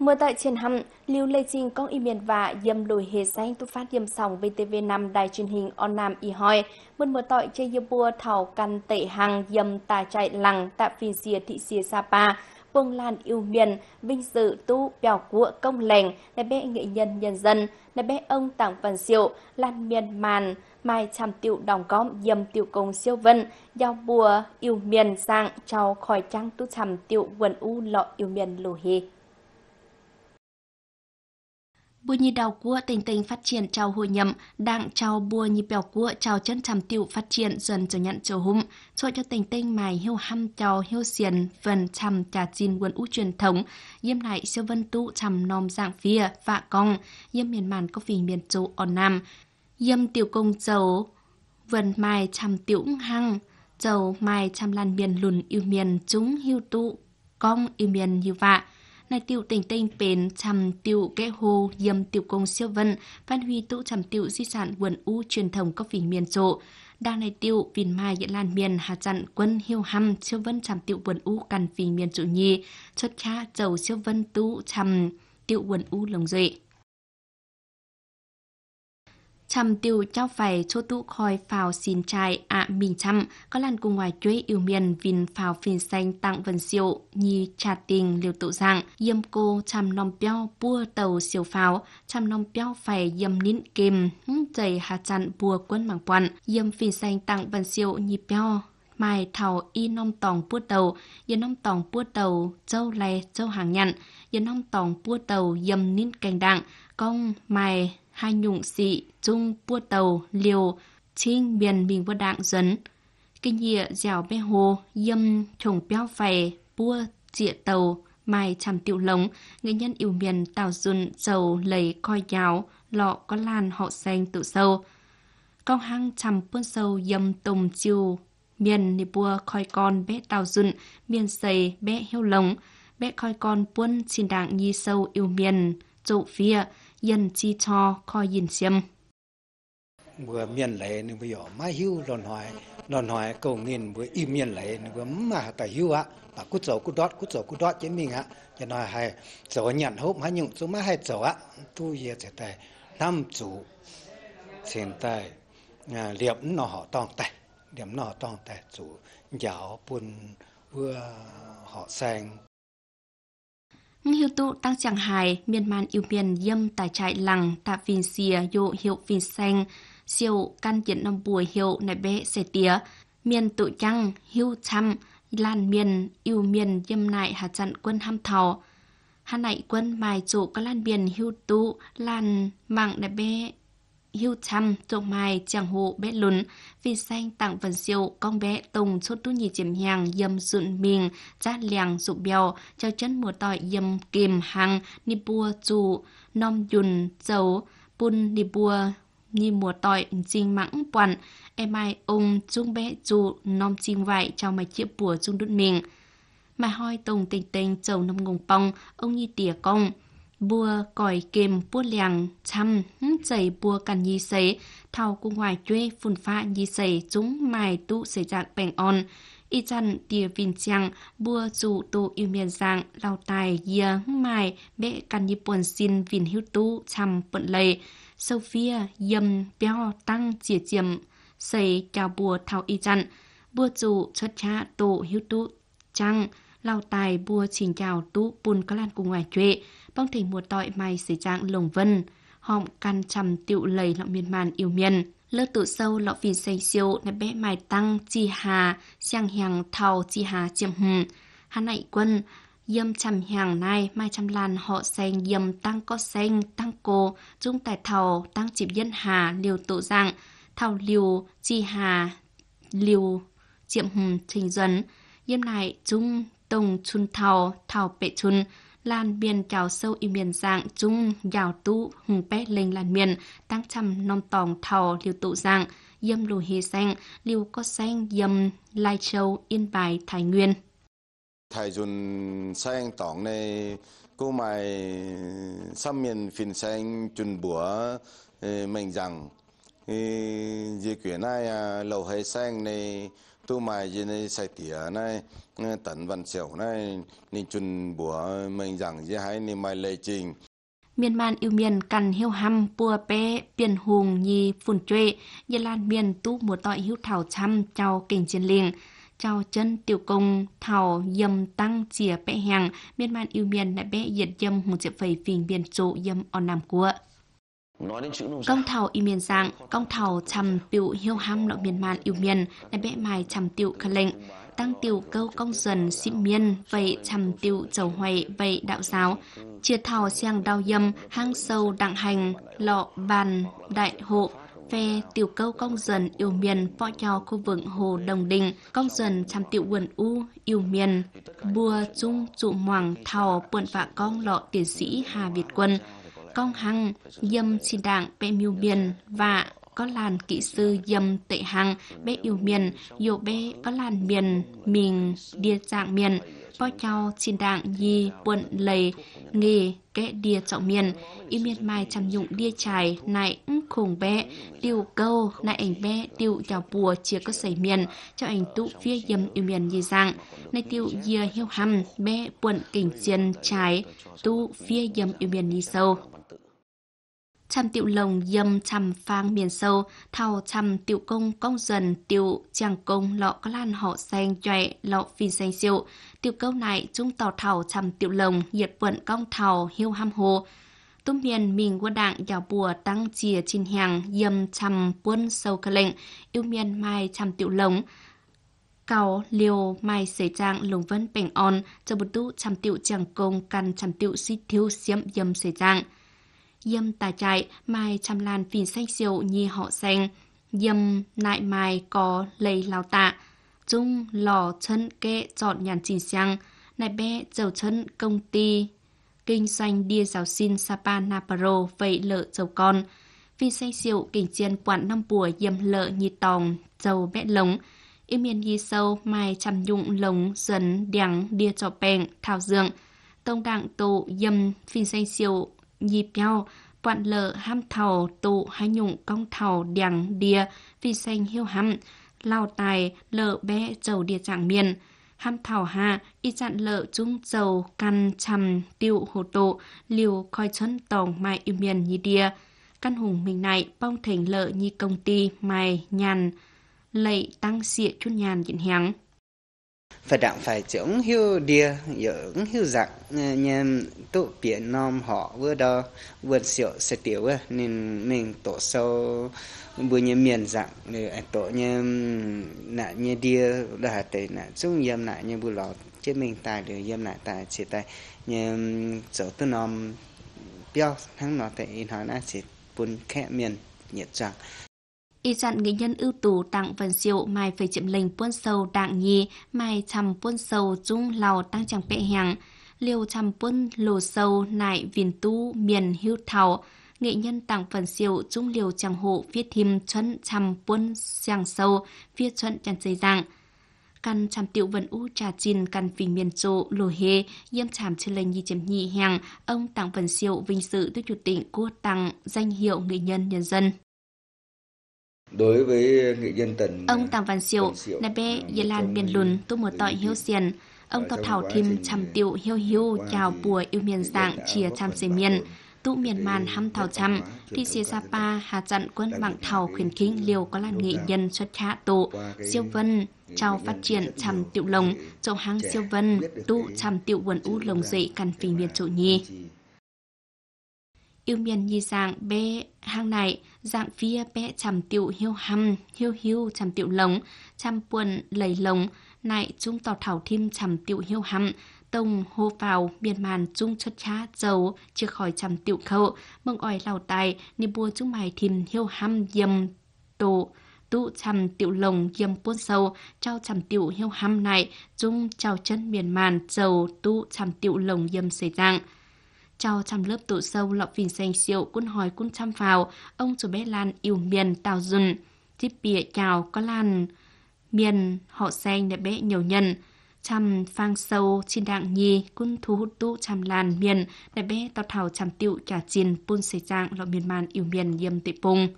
mưa tại trên hầm, Lưu Lê Trinh con y miền và dâm lùi hề xanh tu phát dâm sóng VTV5 đài truyền hình On Nam y hoi. Mơn mưa tội chơi dâm bùa thảo căn tệ hàng dâm tà chạy lằng tạ phi xìa thị xìa Sapa. Vương Lan yêu miền, vinh dự tu bèo cua công lệnh, đại bé nghệ nhân nhân dân, đại bé ông Tảng Văn Diệu, Lan miền màn, mai chăm tiệu đồng góp dâm tiểu công siêu vân, giao bùa yêu miền sang trao khỏi trăng tu chăm tiệu quần u lọ yêu miền lù hì. Bùa nhi đào cua tình tình phát triển trao hội nhậm, đặng trao bùa nhi bèo cua trao chân trăm tiểu phát triển dần trở nhận trở hụm, cho cho tình tình mài hiu hăm trao hiu xiền phần trăm trà chín quân ú truyền thống, yêm lại siêu vân tu trăm nom dạng phía vạ cong, yêm miền màn có vì miền châu ở nam, yêm tiểu công dầu, vần mai trăm tiểu hăng, dầu mai trăm lan miền lùn yêu miền chúng hiu tụ, cong yêu miền như vạ này tiểu tình tinh bền trầm tiểu kẽ hồ dâm tiểu công siêu vận phát huy tụ trầm tiểu di sản quần u truyền thống có phỉ miền rộ đa này tiêu vìn mai diễn lan miền hà chặn quân hiêu hăm siêu vân trầm tiểu quần u cằn phỉ miền trụ nhi chất kha dầu siêu vân tụ trầm tiểu quần u lồng duệ chăm tiêu trao phải cho tụ khói phào xin trai ạ à mình chăm, có làn cùng ngoài chuối yêu miền vìn phào phiền xanh tặng vần siêu, như trà tình liều tụ dạng, yêm cô chăm nòng beo bua tàu siêu phào, chăm nòng beo phải yêm nín kìm, chảy hạt chặn bùa quân mảng quặn, yêm phiền xanh tặng vần siêu nhi beo mai thảo y nong tòng bua tàu, yên nong tòng bua tàu, châu lè châu hàng nhận, yên nong tòng bua tàu yầm nín cành đặng, công mai hai nhụng xị trung bua tàu liều chinh miền bình vô đạn dấn kinh nhịa dẻo bé hồ dâm trồng béo phè bua trịa tàu mai chằm tiểu lống nghệ nhân yêu miền tào dùn dầu lầy coi giáo lọ có làn họ xanh tự sâu cao hang chằm buôn sâu dâm tùng chiều miền nì bua coi con bé tào dùn miền sầy bé heo lống bé coi con buôn xin đạng nhi sâu yêu miền trụ phía dân chi cho coi yên xiêm. Vừa miền lệ nên bây giờ má hiu lòn hỏi, lòn hỏi cầu nên vừa im miền lệ nên vừa mà ta hiu ạ, bà cút dầu cút đót, cút dầu cút đót chứ mình ạ, cho nói hay dầu nhận hốp má nhung số má hay dầu ạ, tu ye sẽ tài năm chủ xin tài liệm nó họ tòng tài, liệm nó tòng tài chủ giáo buồn vừa họ sang hiệu tụ tăng chẳng hài, miền man yêu miền dâm tà trại lằng, tạ vinh xìa, dụ hiệu vinh xanh, siêu căn diện năm bùi hiệu nải bế xe tía, miền tụ chăng, hưu chăm, lan miền, yêu miền dâm nại hạ chặn quân ham thảo. Hà nại quân mài chủ các lan biển hưu tụ, lan mạng nải bế Hiêu Trăm, Trộm Mai, chẳng hộ Bé Lún, Vì Xanh, Tặng Vân Siêu, Con Bé, Tùng, Chốt Tu Nhì Chìm Hàng, dầm Dụn Mình, Chát Liàng, Dụ Bèo, Trao Chân Mùa Tỏi, dầm Kìm Hàng, Nì Bua, Dù, Nom Dùn, Dầu, Bun, Nì Bua, Nì Mùa Tỏi, Dinh Mãng, Quặn, Em Ai, Ông, Trung Bé, Dù, Nom Chim Vại, Trao Mày chia Bùa, Dung Đút Mình. Mà hoi Tùng Tình Tình, Chầu Nông Ngùng Bong, Ông Nhi Tìa Công, bùa còi kềm bùa lèng chăm chảy bùa cằn nhì sấy thao cung hoài chuê phun pha nhì sấy chúng mài tụ sấy dạng bèn on y chăn tìa vinh chàng bùa dù tụ yêu miền dạng lao tài dìa mài bệ cằn nhì buồn xin vinh hữu tụ chăm bận lầy sâu phía yầm béo tăng chìa chiềm sấy chào bùa thao y chăn bùa dù chất cha tụ hữu tụ chăng lao tài bua xin chào tú bùn các lan cùng ngoài chuệ, bông thỉnh mùa tội mai xảy trạng lồng vân, họng can trầm tiệu lầy lọ miên màn yêu miền. Lớp tụ sâu lọ phìn xây siêu nè bé mài tăng chi hà, xiang hàng thầu chi hà chiêm hùng Hà nại quân, yêm chầm hàng này mai chầm lan họ xanh yêm tăng có xanh tăng cô dung tài thầu tăng chịp dân hà liều tụ dạng thầu liều chi hà liều triệm hùng trình duẩn yêm này chung tổng chun thảo thảo bệ chun lan biên chào sâu y miền dạng chung giàu tu hùng bé lên lan miền tăng trăm non tòng thảo liều tụ dạng dâm lù hề xanh liều có xanh dâm lai châu yên bài thái nguyên thái dùn xanh tòng này cô mày xăm miền phiền xanh chun bùa mình rằng di quyển ai à, lầu hề xanh này tu mai gì này sai tỉa này ừ, tận văn xẻo này nên chun bùa mình rằng gì hay nên mai lệ trình miền man yêu miền cằn hiêu hăm bùa bé biển hùng nhì phun chuệ như lan miền tu mùa tọi hiếu thảo chăm chào kình chiến liền chào chân tiểu công thảo dâm tăng chìa bé hàng miền man yêu miền lại bé diệt dâm hùng chịu phẩy phình biển trụ dâm on nam của Công thảo y miền dạng, công thảo trầm biểu hiêu ham nội miền màn yêu miền, này bẽ mài trầm tiểu khẩn lệnh. Tăng tiểu câu công dần xịm miên, vậy trầm tiểu chầu hoài, vậy đạo giáo. Chia thảo sang đau dâm, hang sâu đặng hành, lọ bàn, đại hộ, phe tiểu câu công dần yêu miền võ cho khu vực hồ đồng đình công dần chăm tiểu quần u yêu miền bùa trung trụ mhoàng thảo buồn vạ con lọ tiến sĩ hà việt quân con Hằng, Dâm Xin Đảng Bê Miêu Biên và có làn kỹ sư dâm tệ hằng bê yêu miền dỗ bê có làn miền mình đia dạng miền bo chào xin đảng di buồn lầy nghề kẽ đia trọng miền y miền mai chăm dụng đia chài này khủng bé tiêu câu này ảnh bé tiêu chào bùa chia có sẩy miền cho ảnh tụ phía dâm yêu miền di dạng này tiêu dìa hiêu hầm bé buồn kỉnh chiên trái tụ phía dâm yêu miền đi sâu trăm tiệu lồng dâm trăm phang miền sâu, thao trăm tiệu công công dần tiệu chàng công lọ có lan họ xanh chọe lọ phin xanh siệu. Tiệu câu này chúng tỏ thảo trăm tiệu lồng nhiệt vận công thảo hiu ham hồ. Tôm miền mình quân đảng giảo bùa tăng chìa trên hàng dâm trăm quân sâu cơ lệnh, yêu miền mai trăm tiệu lồng cầu liều mai xảy trạng lùng vân bành on cho bột tu chăm tiệu chàng công căn chăm tiệu suy thiếu xiêm dâm xảy trạng dâm tà trại mai trăm lan phìn xanh rượu nhi họ xanh dâm nại mai có lấy lao tạ chung lò chân kệ chọn nhàn chỉ sang nại bé dầu chân công ty kinh doanh đia giáo xin sapa naparo vậy lợ dầu con vì say rượu kỉnh chiên quản năm bùa dâm lợ nhi tòng dầu bé lống im miên nhi sâu mai chăm dụng lống dần đắng đia trọ bèn thảo dượng tông đặng tụ dâm phi xanh rượu nhịp nhau, bọn lợ ham thầu tụ hay nhụng công thầu đằng đìa vì xanh hiêu hăm, lao tài lợ bé dầu đìa trạng miền. Ham thảo hạ, y chặn lợ trung dầu căn chầm tiêu hồ tụ, liều coi chân tổng mai yêu miền như đìa. Căn hùng mình này bong thành lợ như công ty mai nhàn, lệ tăng xịa chút nhàn nhịn hẹn phải đặng phải chống hiu đìa, dưỡng hiu dạng, ờ, nhằm tụ biển nom họ vừa đó vườn xịu sẽ tiểu, ờ, nên mình tổ sâu vừa như miền dạng, tổ như nạn như đìa, đà tệ nạ chung nhằm nạ như bù lọ, chứ mình tài được nhằm nạ tài chỉ tài, nhằm chỗ tư nom, biao, thắng nó tệ in hóa chỉ bún khẽ miền nhiệt trạng y dặn nghệ nhân ưu tú tặng vần diệu mai phải chiếm lệnh quân sâu đạng nhì mai chầm quân sâu dung lào tăng chẳng bệ hàng liều chầm quân lồ sâu nại viền tu miền hưu thảo nghệ nhân tặng phần siêu trung liều chẳng hộ viết thêm chuẩn chằm quân giang sâu viết chuẩn chẳng dây dạng căn chằm tiểu vần u trà chín căn phình miền chỗ lồ hê yêm chằm trên lệnh nhi chấm nhị hàng ông tặng phần siêu vinh dự đức chủ tịch cua tặng danh hiệu nghệ nhân nhân dân Đối với nghệ nhân tần Ông Tàng Văn Siệu, na bê dê à, lan biên lùn tu một tội hiếu xiền. Ông tập thảo thìm trầm tiệu hiếu hiếu chào bùa yêu miền dạng chia chăm xế miền. tụ miền màn hăm thảo chăm, thì xế xa pa hà chặn quân mạng thảo khuyến khích liều có là nghệ nhân xuất khá tụ siêu vân, chào phát triển trầm tiệu lồng, châu hang siêu vân, tụ trầm tiệu quần u lồng dậy cằn phì miền chỗ nhi yêu miền như dạng bê hang này dạng phía bê chằm tiểu hiêu hầm hiêu hiêu chằm tiểu lồng chằm buồn lầy lồng này trung tỏ thảo thêm chằm tiểu hiêu hầm tông hô vào miền màn trung chất cha dầu chưa khỏi chằm tiểu khẩu mừng ỏi lào tài ni bua chúng mày thìm hiêu hầm dầm tổ tụ chằm tiểu lồng dầm buôn sâu trao chằm tiểu hiêu hầm này trung trao chân miền màn dầu tụ chằm tiểu lồng dầm xảy dạng cho trăm lớp tổ sâu lọc phình xanh siêu quân hỏi quân trăm vào, ông chủ bé lan yêu miền tàu dùn. Tiếp bìa chào có lan. Miền họ xanh để bé nhiều nhân. Trăm phang sâu trên đạng nhi quân thu hút tụ trăm làn miền để bé tao thảo trăm tiệu trả chín buôn xây trang lọ miền man yêu miền yêm tị bùng.